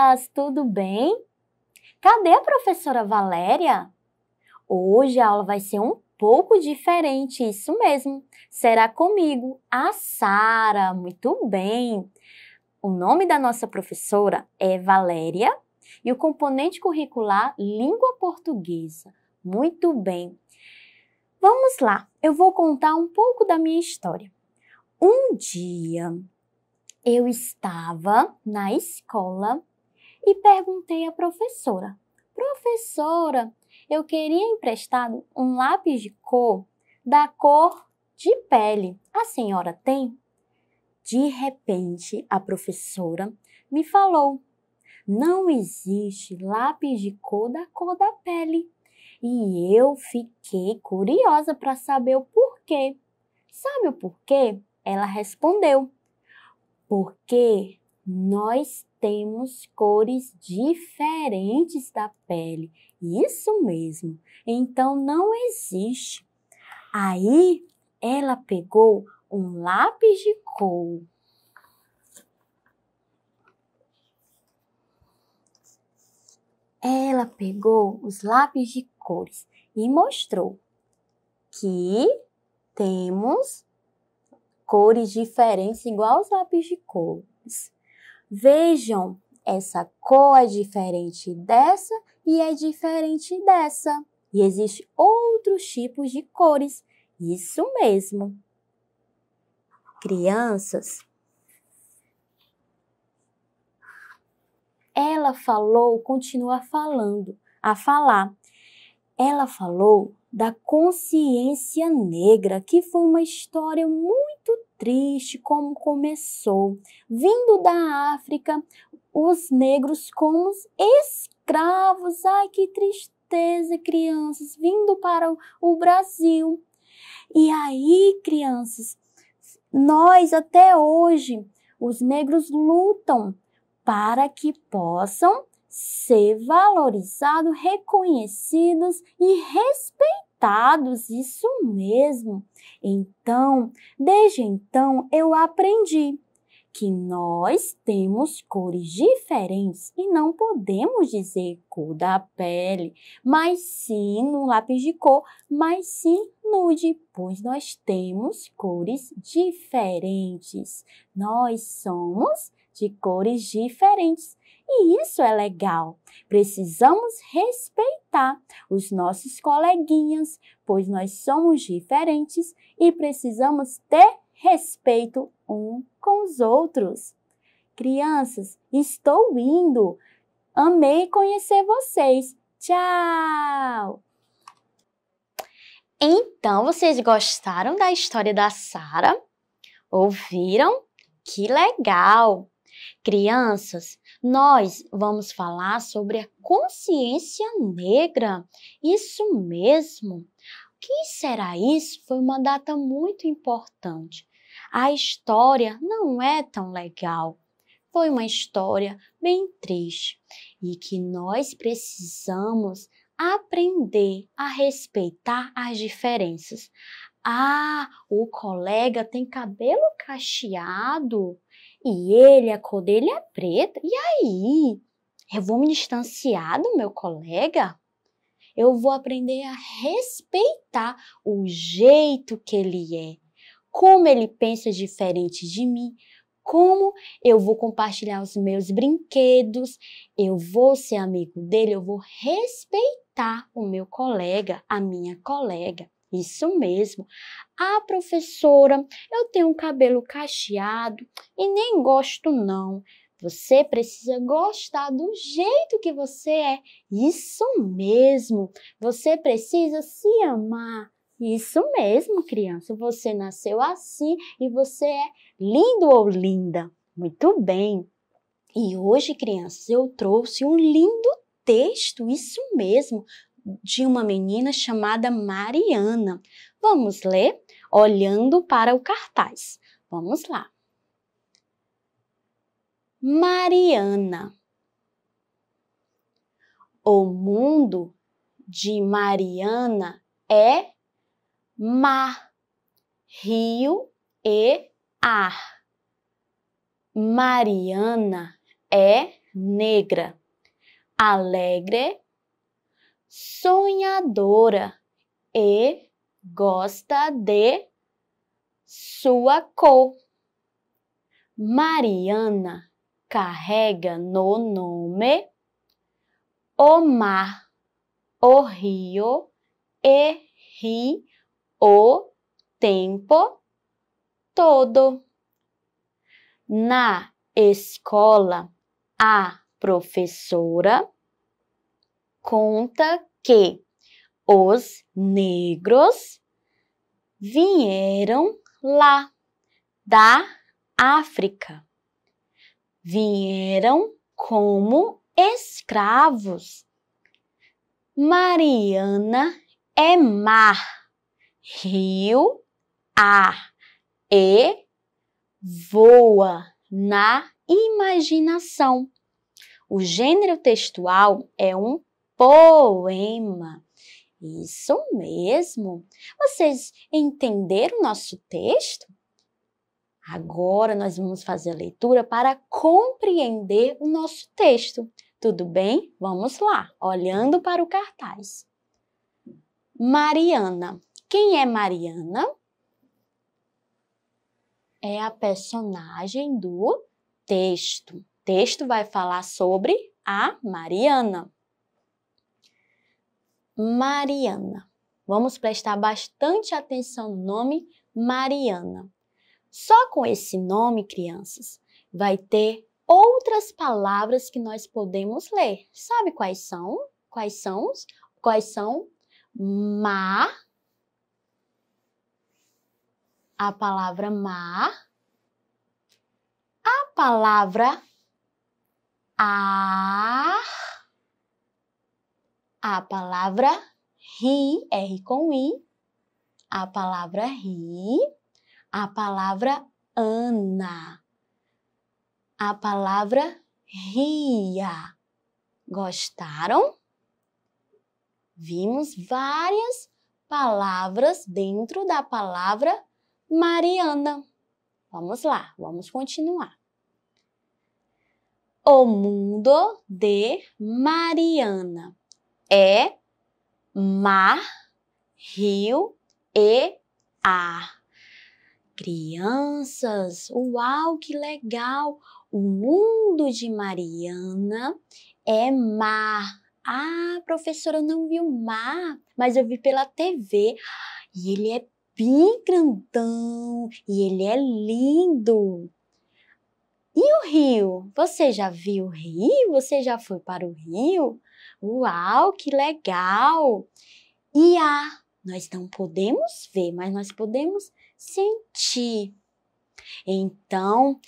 crianças, tudo bem? Cadê a professora Valéria? Hoje a aula vai ser um pouco diferente, isso mesmo. Será comigo, a Sara. Muito bem. O nome da nossa professora é Valéria e o componente curricular Língua Portuguesa. Muito bem. Vamos lá, eu vou contar um pouco da minha história. Um dia eu estava na escola e perguntei à professora: Professora, eu queria emprestado um lápis de cor da cor de pele. A senhora tem? De repente, a professora me falou: Não existe lápis de cor da cor da pele. E eu fiquei curiosa para saber o porquê. Sabe o porquê? Ela respondeu: Porque nós temos cores diferentes da pele. Isso mesmo. Então não existe. Aí ela pegou um lápis de cor. Ela pegou os lápis de cores e mostrou que temos cores diferentes igual aos lápis de cores. Vejam, essa cor é diferente dessa e é diferente dessa. E existem outros tipos de cores. Isso mesmo. Crianças, ela falou, continua falando, a falar. Ela falou da consciência negra, que foi uma história muito triste, como começou. Vindo da África, os negros como escravos. Ai, que tristeza, crianças, vindo para o Brasil. E aí, crianças, nós até hoje, os negros lutam para que possam ser valorizados, reconhecidos e respeitados resultados, isso mesmo. Então, desde então eu aprendi que nós temos cores diferentes e não podemos dizer cor da pele, mas sim no lápis de cor, mas sim nude, pois nós temos cores diferentes. Nós somos de cores diferentes. E isso é legal. Precisamos respeitar os nossos coleguinhas, pois nós somos diferentes e precisamos ter respeito um com os outros. Crianças, estou indo. Amei conhecer vocês. Tchau! Então, vocês gostaram da história da Sara? Ouviram? Que legal! Crianças, nós vamos falar sobre a consciência negra. Isso mesmo. O que será isso? Foi uma data muito importante. A história não é tão legal. Foi uma história bem triste e que nós precisamos aprender a respeitar as diferenças. Ah, o colega tem cabelo cacheado. E ele, a cor dele é preta. E aí? Eu vou me distanciar do meu colega? Eu vou aprender a respeitar o jeito que ele é, como ele pensa diferente de mim, como eu vou compartilhar os meus brinquedos, eu vou ser amigo dele, eu vou respeitar o meu colega, a minha colega. Isso mesmo. Ah, professora, eu tenho um cabelo cacheado e nem gosto não. Você precisa gostar do jeito que você é. Isso mesmo. Você precisa se amar. Isso mesmo, criança. Você nasceu assim e você é lindo ou linda. Muito bem. E hoje, crianças, eu trouxe um lindo texto, isso mesmo, de uma menina chamada Mariana. Vamos ler olhando para o cartaz. Vamos lá. Mariana. O mundo de Mariana é mar, rio e ar. Mariana é negra, alegre sonhadora e gosta de sua cor. Mariana carrega no nome o mar, o rio e ri o tempo todo. Na escola, a professora conta que os negros vieram lá da África. Vieram como escravos. Mariana é mar, rio, ar e voa na imaginação. O gênero textual é um poema. Isso mesmo. Vocês entenderam o nosso texto? Agora nós vamos fazer a leitura para compreender o nosso texto. Tudo bem? Vamos lá, olhando para o cartaz. Mariana. Quem é Mariana? É a personagem do texto. O texto vai falar sobre a Mariana. Mariana. Vamos prestar bastante atenção no nome Mariana. Só com esse nome, crianças, vai ter outras palavras que nós podemos ler. Sabe quais são? Quais são? Quais são? Ma. A palavra ma. A palavra ar a palavra ri, R com I. A palavra ri. A palavra Ana. A palavra ria. Gostaram? Vimos várias palavras dentro da palavra Mariana. Vamos lá, vamos continuar. O mundo de Mariana é mar, rio e ar. Crianças, uau, que legal! O mundo de Mariana é mar. Ah, professora, eu não vi o mar, mas eu vi pela TV. E ele é bem grandão e ele é lindo. E o rio? Você já viu o rio? Você já foi para o rio? Uau, que legal! E a nós não podemos ver, mas nós podemos sentir. Então,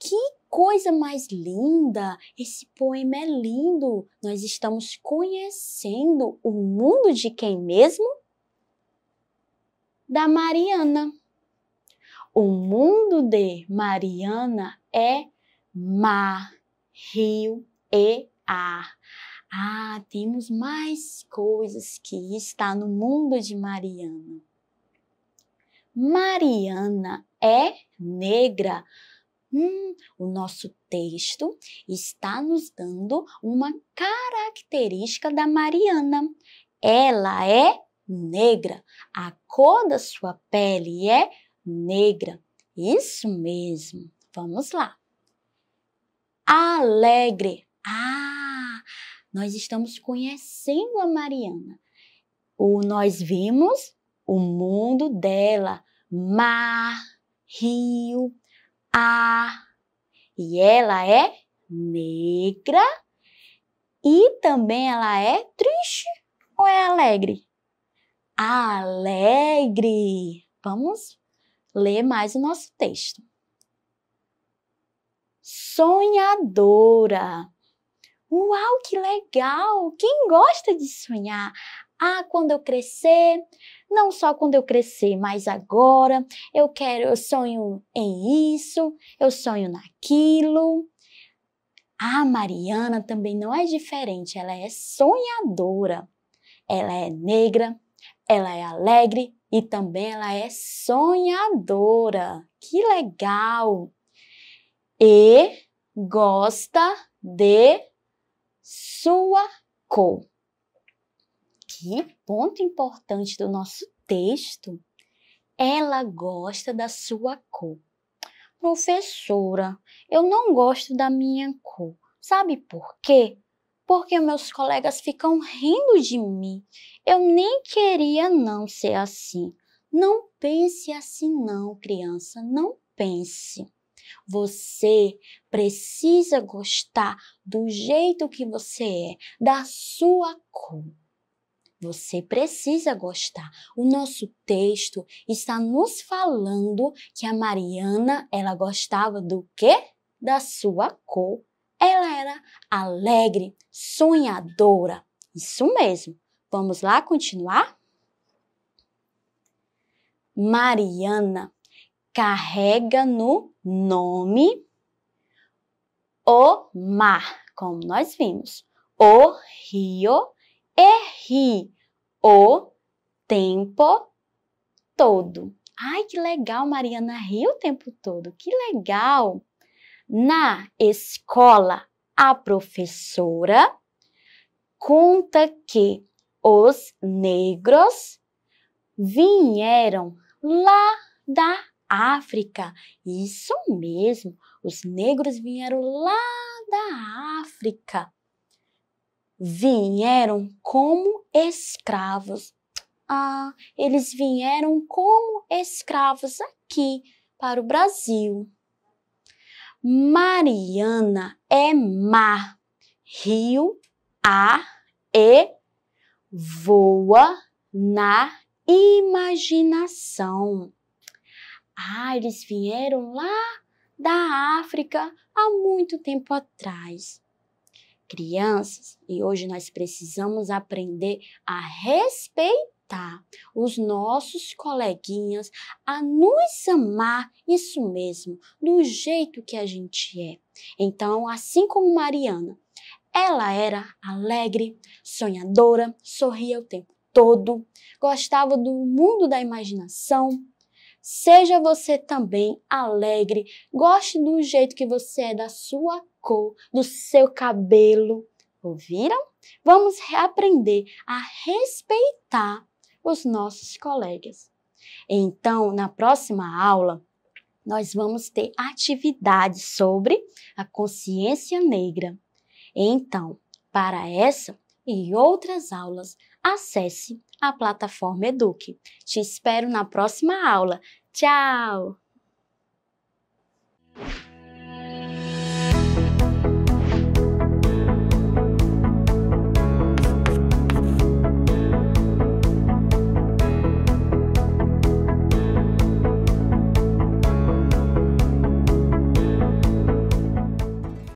que coisa mais linda! Esse poema é lindo! Nós estamos conhecendo o mundo de quem mesmo? Da Mariana. O mundo de Mariana é mar, rio e ar. Ah, temos mais coisas que está no mundo de Mariana. Mariana é negra. Hum, o nosso texto está nos dando uma característica da Mariana. Ela é negra. A cor da sua pele é negra. Isso mesmo. Vamos lá. Alegre. Ah, nós estamos conhecendo a Mariana. O, nós vimos o mundo dela, mar, rio, ar. E ela é negra e também ela é triste ou é alegre? Alegre. Vamos ler mais o nosso texto. Sonhadora. Uau, que legal! Quem gosta de sonhar? Ah, quando eu crescer, não só quando eu crescer, mas agora, eu quero, eu sonho em isso, eu sonho naquilo. A Mariana também não é diferente, ela é sonhadora. Ela é negra, ela é alegre e também ela é sonhadora. Que legal! E gosta de sua cor. Que ponto importante do nosso texto. Ela gosta da sua cor. Professora, eu não gosto da minha cor. Sabe por quê? Porque meus colegas ficam rindo de mim. Eu nem queria não ser assim. Não pense assim não, criança, não pense. Você precisa gostar do jeito que você é, da sua cor. Você precisa gostar. O nosso texto está nos falando que a Mariana, ela gostava do quê? Da sua cor. Ela era alegre, sonhadora. Isso mesmo. Vamos lá continuar? Mariana carrega no nome o mar, como nós vimos. O rio e ri o tempo todo. Ai, que legal, Mariana, ri o tempo todo. Que legal. Na escola, a professora conta que os negros vieram lá da África. Isso mesmo, os negros vieram lá da África. Vieram como escravos. Ah, eles vieram como escravos aqui para o Brasil. Mariana é mar, rio, A e voa na imaginação. Ah, eles vieram lá da África há muito tempo atrás. Crianças, e hoje nós precisamos aprender a respeitar os nossos coleguinhas, a nos amar, isso mesmo, do jeito que a gente é. Então, assim como Mariana, ela era alegre, sonhadora, sorria o tempo todo, gostava do mundo da imaginação, Seja você também alegre, goste do jeito que você é, da sua cor, do seu cabelo. Ouviram? Vamos reaprender a respeitar os nossos colegas. Então, na próxima aula, nós vamos ter atividade sobre a consciência negra. Então, para essa, e outras aulas, acesse a plataforma Eduque. Te espero na próxima aula. Tchau!